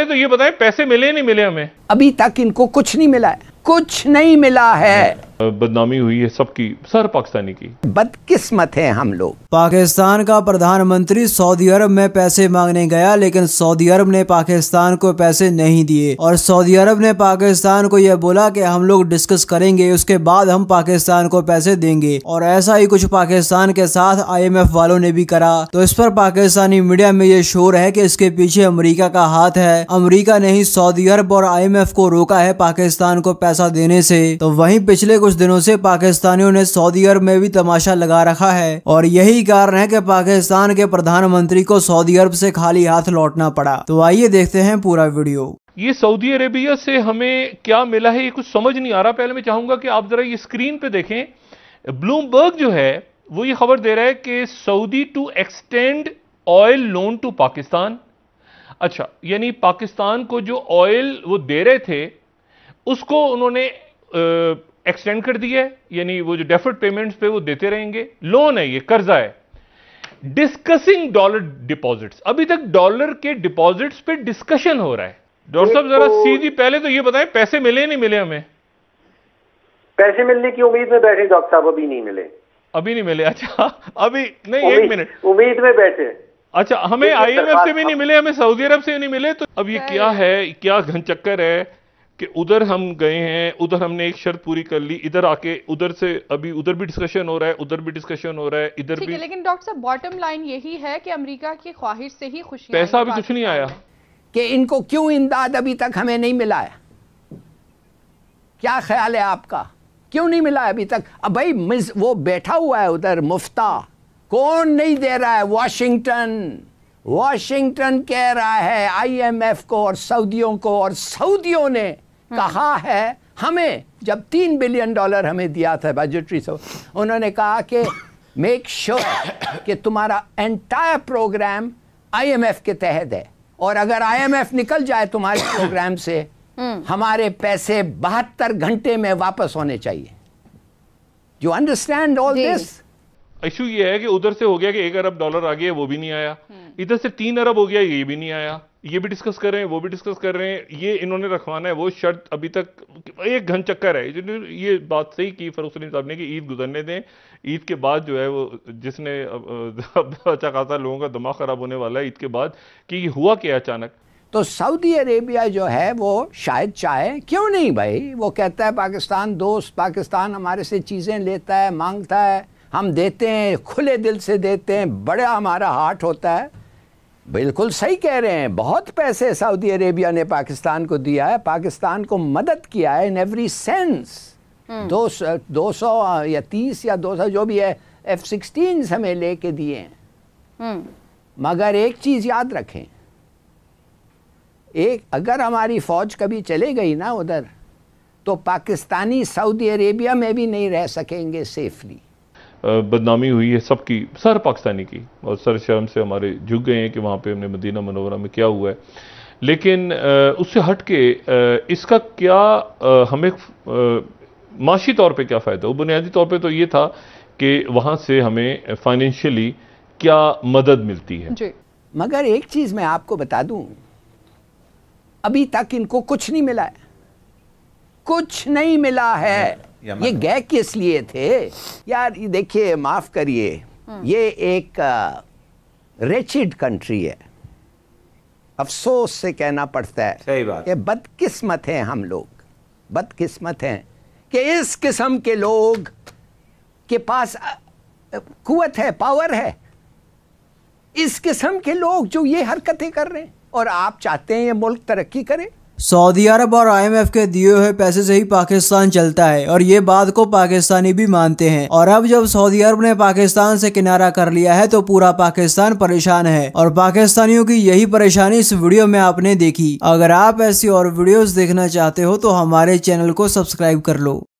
पहले तो ये बताएं पैसे मिले नहीं मिले हमें अभी तक इनको कुछ नहीं मिला है कुछ नहीं मिला है बदनामी हुई है सबकी सर पाकिस्तानी की बदकिस्मत है हम लोग पाकिस्तान का प्रधानमंत्री सऊदी अरब में पैसे मांगने गया लेकिन सऊदी अरब ने पाकिस्तान को पैसे नहीं दिए और सऊदी अरब ने पाकिस्तान को यह बोला कि हम लोग डिस्कस करेंगे उसके बाद हम पाकिस्तान को पैसे देंगे और ऐसा ही कुछ पाकिस्तान के साथ एफ वालों ने भी करा तो इस पर पाकिस्तानी मीडिया में ये शोर है की इसके पीछे अमरीका का हाथ है अमरीका ने ही सऊदी अरब और एफ को रोका है पाकिस्तान को पैसा देने से तो वही पिछले कुछ कुछ दिनों से पाकिस्तानियों ने सऊदी अरब में भी तमाशा लगा रखा है और यही कारण है कि पाकिस्तान के प्रधानमंत्री को सऊदी अरब से खाली हाथ लौटना पड़ा तो आइए देखते हैं पूरा वीडियो ये सऊदी अरेबिया से हमें क्या मिला है ये कुछ समझ नहीं आ रहा पहले मैं चाहूंगा कि आप जरा ये स्क्रीन पे देखें ब्लूमबर्ग जो है वो ये खबर दे रहा है कि Saudi to extend oil loan to Pakistan अच्छा यानी पाकिस्तान को जो ऑयल वो दे रहे थे उसको उन्होंने एक्सटेंड कर दिया है यानी वो जो डेफर्ड पेमेंट्स पे वो देते रहेंगे लोन है ये कर्जा है डिस्कसिंग डॉलर डिपॉजिट्स अभी तक डॉलर के डिपॉजिट्स पे डिस्कशन हो रहा है डॉक्टर साहब जरा सीधी पहले तो ये बताएं पैसे मिले नहीं मिले हमें पैसे मिलने की उम्मीद में बैठे डॉक्टर साहब अभी नहीं मिले अभी नहीं मिले अच्छा अभी नहीं एक मिनट उम्मीद में बैठे अच्छा हमें आईएमएफ से भी नहीं मिले हमें सऊदी अरब से भी नहीं मिले तो अब ये क्या है क्या घनचक्कर चक्कर है कि उधर हम गए हैं उधर हमने एक शर्त पूरी कर ली इधर आके उधर से अभी उधर भी डिस्कशन हो रहा है उधर भी डिस्कशन हो रहा है इधर भी लेकिन डॉक्टर साहब बॉटम लाइन यही है कि अमेरिका की ख्वाहिश से ही खुशी पैसा अभी कुछ नहीं आया कि इनको क्यों इमदाद अभी तक हमें नहीं मिला है क्या ख्याल है आपका क्यों नहीं मिला अभी तक अब भाई मिस वो बैठा हुआ है उधर मुफ्ता कौन नहीं दे रहा है वॉशिंगटन वॉशिंगटन कह रहा है आईएमएफ को और सऊदियों को और सऊदियों ने कहा है हमें जब तीन बिलियन डॉलर हमें दिया था बजटरी से उन्होंने कहा कि मेक श्योर कि तुम्हारा एंटायर प्रोग्राम आईएमएफ के तहत है और अगर आईएमएफ निकल जाए तुम्हारे प्रोग्राम से हम्म। हमारे पैसे बहत्तर घंटे में वापस होने चाहिए you understand all this issue ये है कि उधर से हो गया कि एक अरब डॉलर आ गया वो भी नहीं आया हम्म। इधर से तीन अरब हो गया ये भी नहीं आया ये भी डिस्कस कर रहे हैं वो भी डिस्कस कर रहे हैं ये इन्होंने रखवाना है वो शर्त अभी तक एक घन चक्कर है ये बात सही की फरूख सलीम साहब ने कि ईद गुजरने दें ईद के बाद जो है वो जिसने अच्छा खासा लोगों का दिमाग ख़राब होने वाला है ईद के बाद कि हुआ क्या अचानक तो सऊदी अरेबिया जो है वो शायद चाहे क्यों नहीं भाई वो कहता है पाकिस्तान दोस्त पाकिस्तान हमारे से चीज़ें लेता है मांगता है हम देते हैं खुले दिल से देते हैं बड़ा हमारा हार्ट होता है बिल्कुल सही कह रहे हैं बहुत पैसे सऊदी अरेबिया ने पाकिस्तान को दिया है पाकिस्तान को मदद किया है इन एवरी सेंस हम्म। दो दो सौ या तीस या दो सौ जो भी है एफ सिक्सटीन हमें लेके दिए हैं हम्म। मगर एक चीज़ याद रखें एक अगर हमारी फ़ौज कभी चले गई ना उधर तो पाकिस्तानी सऊदी अरेबिया में भी नहीं रह सकेंगे सेफली बदनामी हुई है सबकी सर पाकिस्तानी की और सर शर्म से हमारे झुक गए हैं कि वहाँ पे हमने मदीना मनोवरा में क्या हुआ है लेकिन उससे हट के इसका क्या हमें माशी तौर पे क्या फ़ायदा हो बुनियादी तौर पे तो ये था कि वहाँ से हमें फाइनेंशियली क्या मदद मिलती है मगर एक चीज़ मैं आपको बता दूँ अभी तक इनको कुछ नहीं मिला है कुछ नहीं मिला है ये गै किस लिए थे यार ये देखिए माफ करिए हम्म। ये एक रेचिड कंट्री है अफसोस से कहना पड़ता है सही बात ये बदकिस्मत हैं हम लोग बदकिस्मत हैं कि इस किस्म के लोग के पास कुत है पावर है इस किस्म के लोग जो ये हरकतें कर रहे हैं और आप चाहते हैं ये मुल्क तरक्की करें सऊदी अरब और आईएमएफ के दिए हुए पैसे से ही पाकिस्तान चलता है और ये बात को पाकिस्तानी भी मानते हैं और अब जब सऊदी अरब ने पाकिस्तान से किनारा कर लिया है तो पूरा पाकिस्तान परेशान है और पाकिस्तानियों की यही परेशानी इस वीडियो में आपने देखी अगर आप ऐसी और वीडियोस देखना चाहते हो तो हमारे चैनल को सब्सक्राइब कर लो